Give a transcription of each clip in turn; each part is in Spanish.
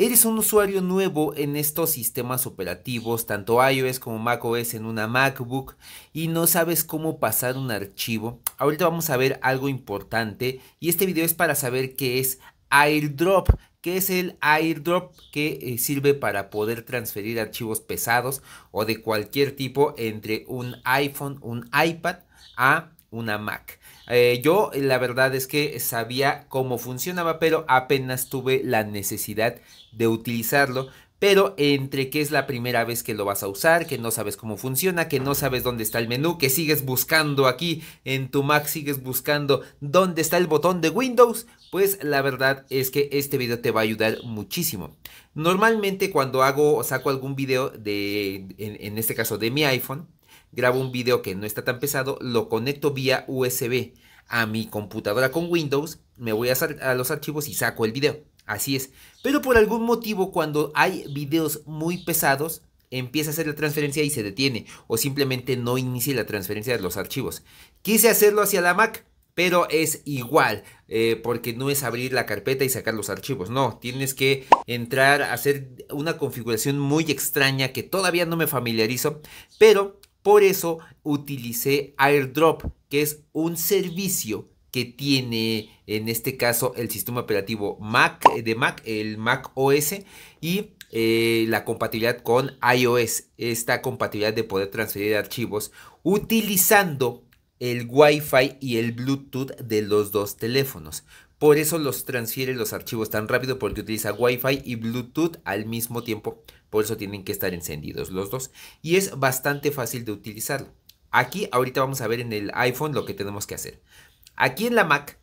eres un usuario nuevo en estos sistemas operativos, tanto iOS como macOS en una MacBook, y no sabes cómo pasar un archivo, ahorita vamos a ver algo importante y este video es para saber qué es airdrop que es el airdrop que eh, sirve para poder transferir archivos pesados o de cualquier tipo entre un iPhone, un iPad a una Mac. Eh, yo la verdad es que sabía cómo funcionaba, pero apenas tuve la necesidad de utilizarlo pero entre que es la primera vez que lo vas a usar, que no sabes cómo funciona, que no sabes dónde está el menú, que sigues buscando aquí en tu Mac, sigues buscando dónde está el botón de Windows, pues la verdad es que este video te va a ayudar muchísimo. Normalmente cuando hago o saco algún video de, en este caso de mi iPhone, grabo un video que no está tan pesado, lo conecto vía USB a mi computadora con Windows, me voy a, los archivos y saco el video. Así es. Pero por algún motivo cuando hay videos muy pesados, empieza a hacer la transferencia y se detiene o simplemente no inicia la transferencia de los archivos. Quise hacerlo hacia la Mac, pero es igual eh, porque no es abrir la carpeta y sacar los archivos, no, tienes que entrar a hacer una configuración muy extraña que todavía no me familiarizo, pero por eso utilicé AirDrop, que es un servicio que tiene en este caso el sistema operativo Mac eh, de Mac, el Mac OS y eh, la compatibilidad con iOS, esta compatibilidad de poder transferir archivos utilizando el Wi-Fi y el Bluetooth de los dos teléfonos. Por eso los transfiere los archivos tan rápido porque utiliza Wi-Fi y Bluetooth al mismo tiempo. Por eso tienen que estar encendidos los dos. Y es bastante fácil de utilizarlo. Aquí ahorita vamos a ver en el iPhone lo que tenemos que hacer. Aquí en la Mac,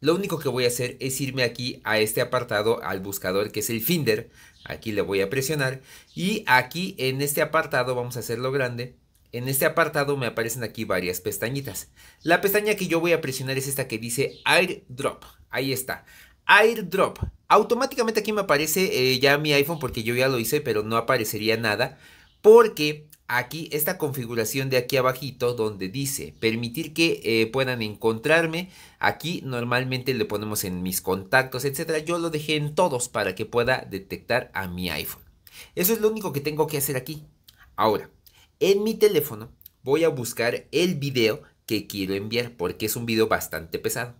lo único que voy a hacer es irme aquí a este apartado, al buscador que es el Finder. Aquí le voy a presionar. Y aquí en este apartado vamos a hacerlo grande en este apartado me aparecen aquí varias pestañitas. La pestaña que yo voy a presionar es esta que dice AirDrop. Ahí está. AirDrop. Automáticamente aquí me aparece eh, ya mi iPhone porque yo ya lo hice, pero no aparecería nada. Porque aquí esta configuración de aquí abajito donde dice permitir que eh, puedan encontrarme aquí normalmente le ponemos en mis contactos etcétera yo lo dejé en todos para que pueda detectar a mi iPhone eso es lo único que tengo que hacer aquí ahora en mi teléfono voy a buscar el video que quiero enviar porque es un video bastante pesado.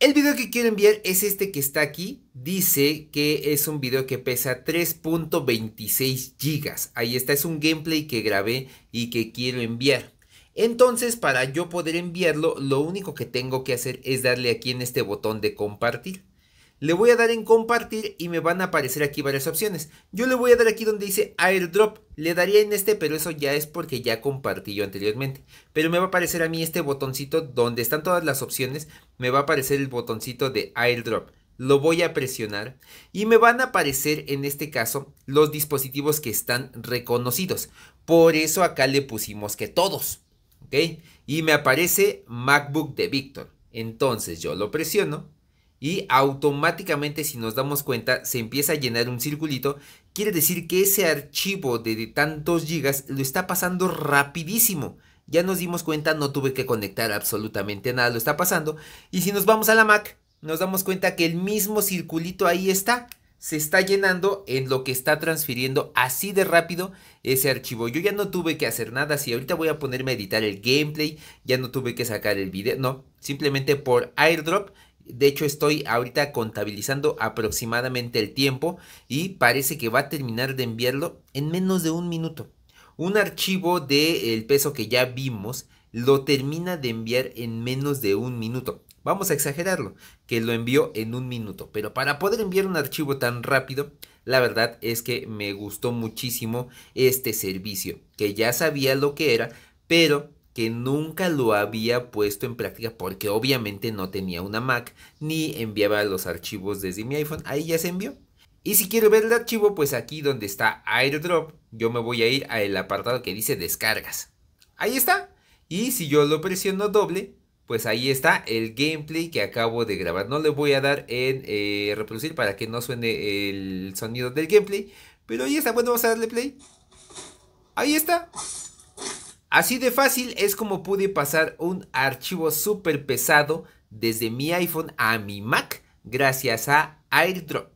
El video que quiero enviar es este que está aquí. Dice que es un video que pesa 3.26 gigas. Ahí está, es un gameplay que grabé y que quiero enviar. Entonces, para yo poder enviarlo, lo único que tengo que hacer es darle aquí en este botón de compartir. Le voy a dar en compartir y me van a aparecer aquí varias opciones. Yo le voy a dar aquí donde dice airdrop. Le daría en este, pero eso ya es porque ya compartí yo anteriormente. Pero me va a aparecer a mí este botoncito donde están todas las opciones. Me va a aparecer el botoncito de airdrop. Lo voy a presionar y me van a aparecer en este caso los dispositivos que están reconocidos. Por eso acá le pusimos que todos. ¿Ok? Y me aparece MacBook de Víctor. Entonces yo lo presiono y automáticamente si nos damos cuenta se empieza a llenar un circulito quiere decir que ese archivo de tantos gigas lo está pasando rapidísimo. Ya nos dimos cuenta, no tuve que conectar absolutamente nada, lo está pasando. Y si nos vamos a la Mac, nos damos cuenta que el mismo circulito ahí está. Se está llenando en lo que está transfiriendo así de rápido ese archivo. Yo ya no tuve que hacer nada. Si ahorita voy a ponerme a editar el gameplay, ya no tuve que sacar el video. No, simplemente por airdrop de hecho, estoy ahorita contabilizando aproximadamente el tiempo y parece que va a terminar de enviarlo en menos de un minuto. Un archivo del peso que ya vimos lo termina de enviar en menos de un minuto. Vamos a exagerarlo, que lo envió en un minuto. Pero para poder enviar un archivo tan rápido, la verdad es que me gustó muchísimo este servicio, que ya sabía lo que era, pero que nunca lo había puesto en práctica porque obviamente no tenía una Mac ni enviaba los archivos desde mi iPhone. Ahí ya se envió. Y si quiero ver el archivo, pues aquí donde está airdrop, yo me voy a ir al apartado que dice descargas. Ahí está. Y si yo lo presiono doble, pues ahí está el gameplay que acabo de grabar. No le voy a dar en eh, reproducir para que no suene el sonido del gameplay. Pero ahí está. Bueno, vamos a darle play. Ahí está. Así de fácil es como pude pasar un archivo súper pesado desde mi iPhone a mi Mac gracias a AirDrop.